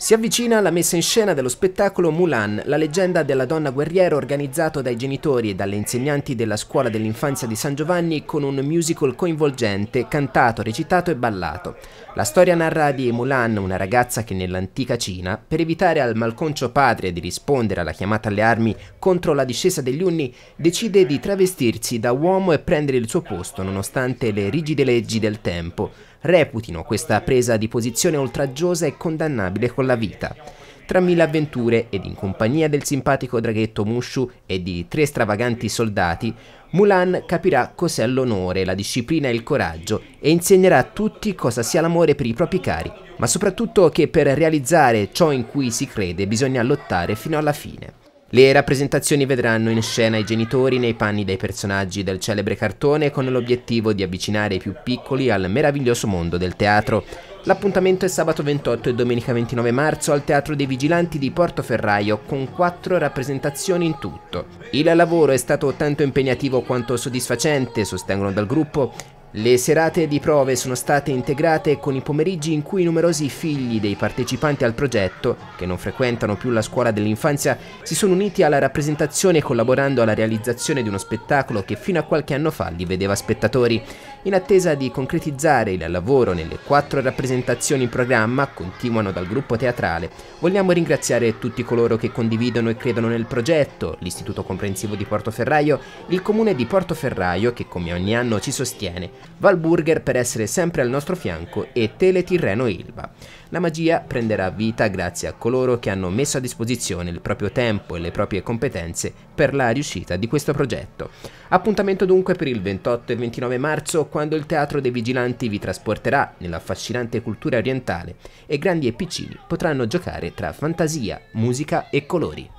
Si avvicina la messa in scena dello spettacolo Mulan, la leggenda della donna guerriera organizzato dai genitori e dalle insegnanti della scuola dell'infanzia di San Giovanni con un musical coinvolgente, cantato, recitato e ballato. La storia narra di Mulan, una ragazza che nell'antica Cina, per evitare al malconcio padre di rispondere alla chiamata alle armi contro la discesa degli Unni, decide di travestirsi da uomo e prendere il suo posto nonostante le rigide leggi del tempo reputino questa presa di posizione oltraggiosa e condannabile con la vita. Tra mille avventure ed in compagnia del simpatico draghetto Mushu e di tre stravaganti soldati, Mulan capirà cos'è l'onore, la disciplina e il coraggio e insegnerà a tutti cosa sia l'amore per i propri cari, ma soprattutto che per realizzare ciò in cui si crede bisogna lottare fino alla fine. Le rappresentazioni vedranno in scena i genitori nei panni dei personaggi del celebre cartone con l'obiettivo di avvicinare i più piccoli al meraviglioso mondo del teatro. L'appuntamento è sabato 28 e domenica 29 marzo al Teatro dei Vigilanti di Portoferraio con quattro rappresentazioni in tutto. Il lavoro è stato tanto impegnativo quanto soddisfacente, sostengono dal gruppo, le serate di prove sono state integrate con i pomeriggi in cui numerosi figli dei partecipanti al progetto, che non frequentano più la scuola dell'infanzia, si sono uniti alla rappresentazione collaborando alla realizzazione di uno spettacolo che fino a qualche anno fa li vedeva spettatori. In attesa di concretizzare il lavoro nelle quattro rappresentazioni in programma, continuano dal gruppo teatrale, vogliamo ringraziare tutti coloro che condividono e credono nel progetto, l'Istituto Comprensivo di Portoferraio, il Comune di Portoferraio che come ogni anno ci sostiene Valburger per essere sempre al nostro fianco e Tele Tirreno Ilva. La magia prenderà vita grazie a coloro che hanno messo a disposizione il proprio tempo e le proprie competenze per la riuscita di questo progetto. Appuntamento dunque per il 28 e 29 marzo quando il Teatro dei Vigilanti vi trasporterà nell'affascinante cultura orientale e grandi e piccini potranno giocare tra fantasia, musica e colori.